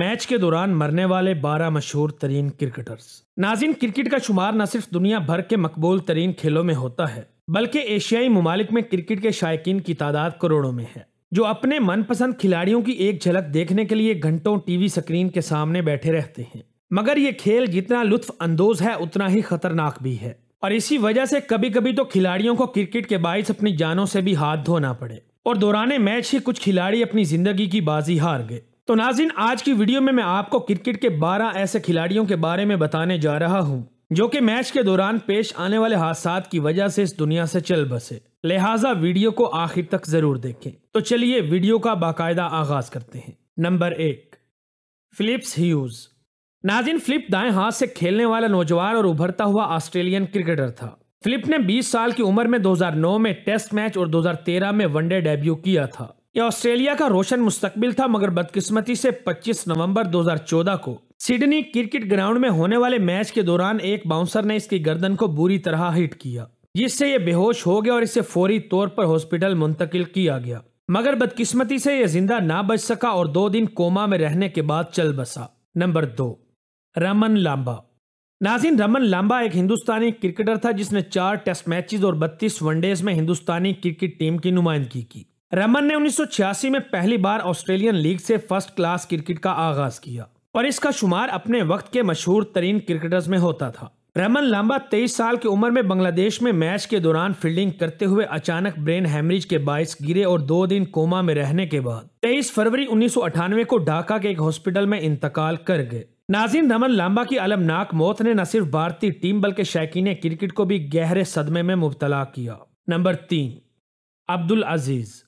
match के दौरान मरने वाले 12 मशहूर तरीन क्रिकेटर्स नाजिन क्रिकेट का शुमार न सिर्फ दुनिया भर के मकबूल तरीन खेलों में होता है बल्कि एशियाई ममालिक में क्रिकेट के शायकीन की तादाद करोड़ों में है जो अपने मनपसंद खिलाड़ियों की एक झलक देखने के लिए घंटों टीवी स्क्रीन के सामने बैठे रहते हैं मगर ये खेल जितना लुत्फ अंदोज है उतना ही खतरनाक भी है और इसी वजह से कभी कभी तो खिलाड़ियों को क्रिकेट के बायस अपनी जानों से भी हाथ धोना पड़े और दौरान मैच ही कुछ खिलाड़ी अपनी जिंदगी की बाजी हार गए तो नाजिन आज की वीडियो में मैं आपको क्रिकेट के 12 ऐसे खिलाड़ियों के बारे में बताने जा रहा हूँ जो कि मैच के दौरान पेश आने वाले हादसा की वजह से इस दुनिया से चल बसे लिहाजा वीडियो को आखिर तक जरूर देखें तो चलिए वीडियो का बाकायदा आगाज करते हैं नंबर एक फिलिप्स ह्यूज नाजिन फ्लिप दाएं हाथ से खेलने वाला नौजवान और उभरता हुआ ऑस्ट्रेलियन क्रिकेटर था फिलिप ने 20 साल की उम्र में 2009 में टेस्ट मैच और 2013 में वनडे डेब्यू किया था यह ऑस्ट्रेलिया का रोशन मुस्तकबिल था मगर बदकिस्मती से 25 नवंबर 2014 को सिडनी क्रिकेट ग्राउंड में होने वाले मैच के दौरान एक बाउंसर ने इसकी गर्दन को बुरी तरह हिट किया जिससे ये बेहोश हो गया और इसे फौरी तौर पर हॉस्पिटल मुंतकिल किया गया मगर बदकिस्मती से यह जिंदा ना बच सका और दो दिन कोमा में रहने के बाद चल बसा नंबर दो रमन लांबा नाजिन रमन लांबा एक हिंदुस्तानी क्रिकेटर था जिसने चार टेस्ट मैचेस और 32 वनडेज में हिंदुस्तानी क्रिकेट टीम की नुमाइंदगी की रमन ने 1986 में पहली बार ऑस्ट्रेलियन लीग से फर्स्ट क्लास क्रिकेट का आगाज किया और इसका शुमार अपने वक्त के मशहूर तरीन क्रिकेटर्स में होता था रमन लांबा 23 साल की उम्र में बांग्लादेश में मैच के दौरान फील्डिंग करते हुए अचानक ब्रेन हैमरेज के बाइस गिरे और दो दिन कोमा में रहने के बाद 23 फरवरी उन्नीस को ढाका के एक हॉस्पिटल में इंतकाल कर गए नाजिन रमन लांबा की अलमनाक मौत ने न सिर्फ भारतीय टीम बल्कि शैकीन क्रिकेट को भी गहरे सदमे में मुबतला किया नंबर तीन अब्दुल अजीज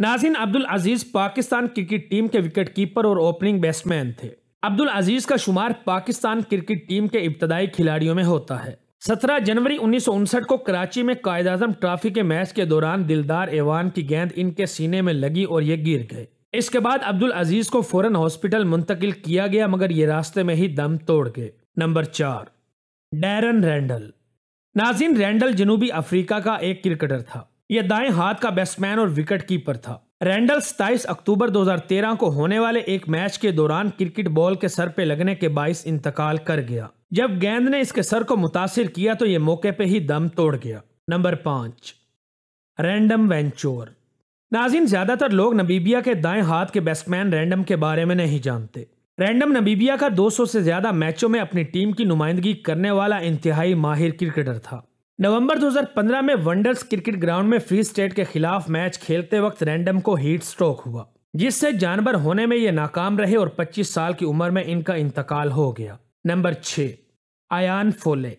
नाजिन अब्दुल अजीज पाकिस्तान क्रिकेट टीम के विकेट कीपर और ओपनिंग बैट्समैन थे अब्दुल अजीज का शुमार पाकिस्तान क्रिकेट टीम के इब्तदाई खिलाड़ियों में होता है 17 जनवरी उन्नीस को कराची में कायद अजम ट्रॉफी के मैच के दौरान दिलदार एवान की गेंद इनके सीने में लगी और ये गिर गए इसके बाद अब्दुल अजीज को फौरन हॉस्पिटल मुंतकिल किया गया मगर ये रास्ते में ही दम तोड़ गए नंबर चार डैरन रैंडल नाजिन रैंडल जनूबी अफ्रीका का एक क्रिकेटर था यह दाएं हाथ का बैट्समैन और विकेट कीपर था रैंडल 27 अक्टूबर 2013 को होने वाले एक मैच के दौरान क्रिकेट बॉल के सर पे लगने के बाइस इंतकाल कर गया जब गेंद ने इसके सर को मुतासर किया तो ये मौके पे ही दम तोड़ गया नंबर पांच रैंडम वेंचोर नाजिन ज्यादातर लोग नबीबिया के दाएं हाथ के बैट्समैन रैंडम के बारे में नहीं जानते रैंडम नबीबिया का 200 से ज्यादा मैचों में अपनी टीम की नुमाइंदगी करने वाला इंतहाई माहिर क्रिकेटर था नवंबर 2015 में वंडर्स क्रिकेट ग्राउंड में फ्री स्टेट के खिलाफ मैच खेलते वक्त रैंडम को हीट स्ट्रोक हुआ जिससे जानवर होने में ये नाकाम रहे और 25 साल की उम्र में इनका इंतकाल हो गया नंबर छः आयान फोले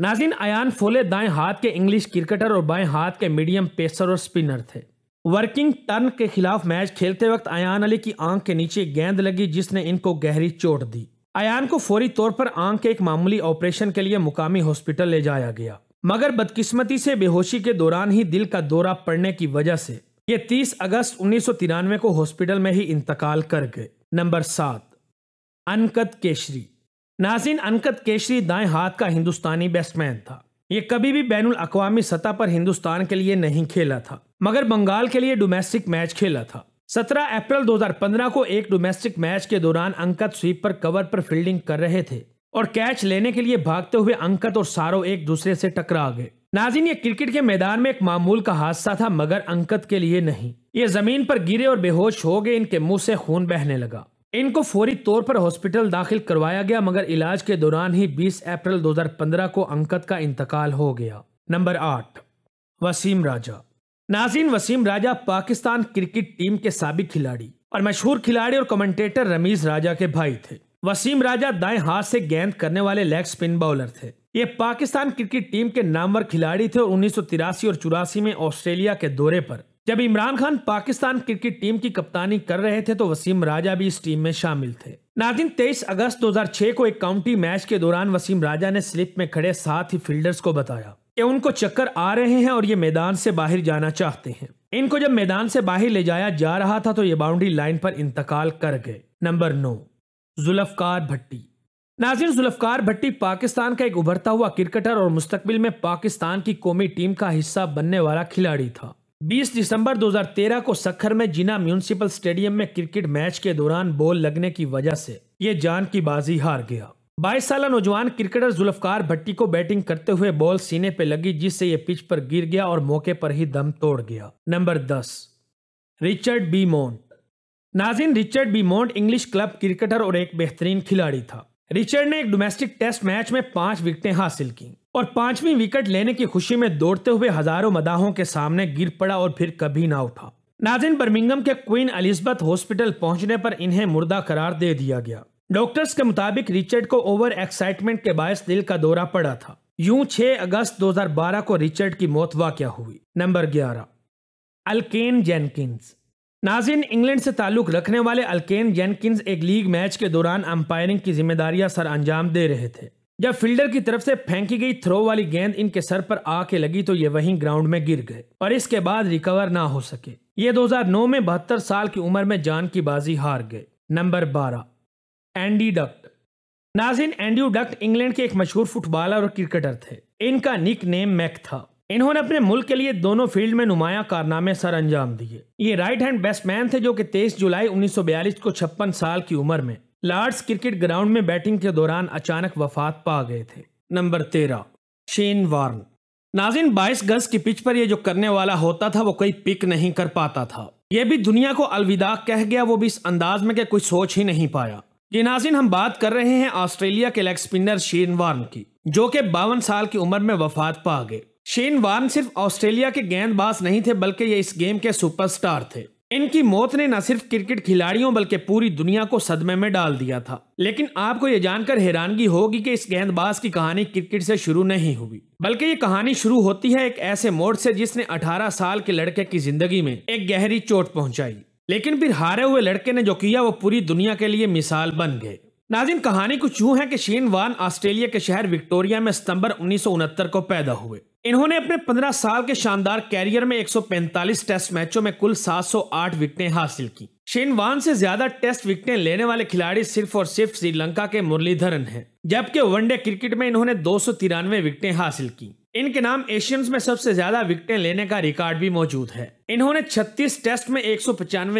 नाजिन आयान फोले दाएं हाथ के इंग्लिश क्रिकेटर और बाएं हाथ के मीडियम पेसर और स्पिनर थे वर्किंग टर्न के खिलाफ मैच खेलते वक्त आयान अली की आंख के नीचे गेंद लगी जिसने इनको गहरी चोट दी आयान को फौरी तौर पर आंख के एक मामूली ऑपरेशन के लिए मुकामी हॉस्पिटल ले जाया गया मगर बदकिस्मती से बेहोशी के दौरान ही दिल का दौरा पड़ने की वजह से ये 30 अगस्त उन्नीस को हॉस्पिटल में ही इंतकाल कर गए नंबर सात अनकत केशरी नाजिन अनकत केशरी दाएं हाथ का हिंदुस्तानी बैट्समैन था ये कभी भी बैन अवी सतह पर हिंदुस्तान के लिए नहीं खेला था मगर बंगाल के लिए डोमेस्टिक मैच खेला था 17 अप्रैल 2015 को एक डोमेस्टिक मैच के दौरान अंकत स्वीप पर कवर पर फील्डिंग कर रहे थे और कैच लेने के लिए भागते हुए अंकत और सारो एक दूसरे से टकरा गए नाजिन ये क्रिकेट के मैदान में एक मामूल का हादसा था मगर अंकत के लिए नहीं ये जमीन पर गिरे और बेहोश हो गए इनके मुंह से खून बहने लगा इनको फौरी तौर पर हॉस्पिटल दाखिल करवाया गया मगर इलाज के दौरान ही 20 अप्रैल 2015 को अंकत का इंतकाल हो गया नंबर आठ वसीम राजा नाजिन वसीम राजा पाकिस्तान क्रिकेट टीम के सबक खिलाड़ी और मशहूर खिलाड़ी और कमेंटेटर रमीज राजा के भाई थे वसीम राजा दाएं हाथ से गेंद करने वाले लेग स्पिन बॉलर थे ये पाकिस्तान क्रिकेट टीम के नामवर खिलाड़ी थे और उन्नीस और चौरासी में ऑस्ट्रेलिया के दौरे पर जब इमरान खान पाकिस्तान क्रिकेट टीम की कप्तानी कर रहे थे तो वसीम राजा भी इस टीम में शामिल थे नादिन 23 अगस्त 2006 को एक काउंटी मैच के दौरान वसीम राजा ने स्लिप में खड़े सात ही फील्डर्स को बताया कि उनको चक्कर आ रहे हैं और ये मैदान से बाहर जाना चाहते हैं इनको जब मैदान से बाहर ले जाया जा रहा था तो ये बाउंड्री लाइन पर इंतकाल कर गए नंबर नौ जुल्फकार भट्टी नाजिर जुल्फकार भट्टी पाकिस्तान का एक उभरता हुआ क्रिकेटर और मुस्तबिल में पाकिस्तान की कौमी टीम का हिस्सा बनने वाला खिलाड़ी था 20 दिसंबर 2013 को सखर में जिना म्यूनिसिपल स्टेडियम में क्रिकेट मैच के दौरान बॉल लगने की वजह से ये जान की बाजी हार गया 22 साल नौजवान क्रिकेटर जुल्फकार भट्टी को बैटिंग करते हुए बॉल सीने पर लगी जिससे ये पिच पर गिर गया और मौके पर ही दम तोड़ गया नंबर दस रिचर्ड बी मोन नाजिन Richard Beaumont English club cricketer और एक बेहतरीन खिलाड़ी था रिचर्ड ने एक डोमेस्टिक टेस्ट मैच में पांच विकेटें हासिल की और पांचवी विकेट लेने की खुशी में दौड़ते हुए हजारों मदाहों के सामने गिर पड़ा और फिर कभी ना उठा नाजिन बर्मिंगम के क्वीन एलिजबेथ हॉस्पिटल पहुंचने पर इन्हें मुर्दा करार दे दिया गया डॉक्टर्स के मुताबिक रिचर्ड को ओवर एक्साइटमेंट के बायस दिल का दौरा पड़ा था यूं 6 अगस्त 2012 को रिचर्ड की मौत वाक्य हुई नंबर 11 अल्केन जेनकिंस नाजिन इंग्लैंड से ताल्लुक रखने वाले अल्केन जेनकिंस एक लीग मैच के दौरान अंपायरिंग की जिम्मेदारियां सर अंजाम दे रहे थे जब फील्डर की तरफ से फेंकी गई थ्रो वाली गेंद इनके सर पर आके लगी तो ये वहीं ग्राउंड में गिर गए और इसके बाद रिकवर ना हो सके ये 2009 में बहत्तर साल की उम्र में जान की बाजी हार गए नंबर 12 एंडी डक्ट नाजिन एंडी डक्ट इंग्लैंड के एक मशहूर फुटबॉलर और क्रिकेटर थे इनका निक नेम मैक था इन्होंने अपने मुल्क के लिए दोनों फील्ड में नुमाया कारनामे सर अंजाम दिए ये राइट हैंड बैट्समैन थे जो कि 23 जुलाई 1942 को छप्पन साल की उम्र में लॉर्ड्स क्रिकेट ग्राउंड में बैटिंग के दौरान अचानक वफात पा गए थे नंबर तेरह शेन वार्न नाजिन 22 गज की पिच पर यह जो करने वाला होता था वो कोई पिक नहीं कर पाता था यह भी दुनिया को अलविदा कह गया वो भी इस अंदाज में के कुछ सोच ही नहीं पाया ये नाजिन हम बात कर रहे हैं ऑस्ट्रेलिया के लेग स्पिनर शेन वार्न की जो कि बावन साल की उम्र में वफात पा गए शेन वार्न सिर्फ ऑस्ट्रेलिया के गेंदबाज नहीं थे बल्कि ये इस गेम के सुपरस्टार थे इनकी मौत ने न सिर्फ क्रिकेट खिलाड़ियों बल्कि पूरी दुनिया को सदमे में डाल दिया था लेकिन आपको ये जानकर हैरानगी होगी कि इस गेंदबाज की कहानी क्रिकेट से शुरू नहीं हुई बल्कि ये कहानी शुरू होती है एक ऐसे मोड़ से जिसने 18 साल के लड़के की जिंदगी में एक गहरी चोट पहुंचाई लेकिन फिर हारे हुए लड़के ने जो किया वो पूरी दुनिया के लिए मिसाल बन गए नाजिन कहानी कुछ यूं है कि शीन वान ऑस्ट्रेलिया के शहर विक्टोरिया में सितंबर उन्नीस को पैदा हुए इन्होंने अपने 15 साल के शानदार कैरियर में 145 टेस्ट मैचों में कुल 708 विकेटें हासिल की शेन वान से ज्यादा टेस्ट विकेटें लेने वाले खिलाड़ी सिर्फ और सिर्फ श्रीलंका के मुरलीधरन हैं, जबकि वनडे क्रिकेट में इन्होंने दो सौ विकेटें हासिल की इनके नाम एशियंस में सबसे ज्यादा विकटें लेने का रिकॉर्ड भी मौजूद है इन्होंने 36 टेस्ट में एक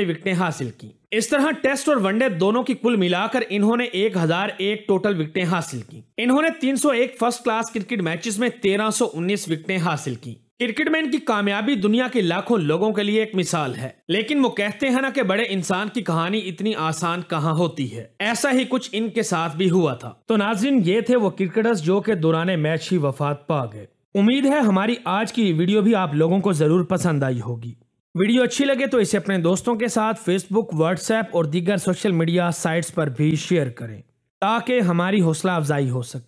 विकटें हासिल की इस तरह टेस्ट और वनडे दोनों की कुल मिलाकर इन्होंने 1001 टोटल विकटें हासिल की इन्होंने 301 फर्स्ट क्लास क्रिकेट मैचेस में 1319 विकटें हासिल की क्रिकेट में इनकी कामयाबी दुनिया के लाखों लोगों के लिए एक मिसाल है लेकिन वो कहते हैं ना कि बड़े इंसान की कहानी इतनी आसान कहाँ होती है ऐसा ही कुछ इनके साथ भी हुआ था तो नाजिन ये थे वो क्रिकेटर्स जो के दौरान मैच ही वफात पा गए उम्मीद है हमारी आज की वीडियो भी आप लोगों को ज़रूर पसंद आई होगी वीडियो अच्छी लगे तो इसे अपने दोस्तों के साथ फेसबुक व्हाट्सएप और दीगर सोशल मीडिया साइट्स पर भी शेयर करें ताकि हमारी हौसला अफजाई हो सके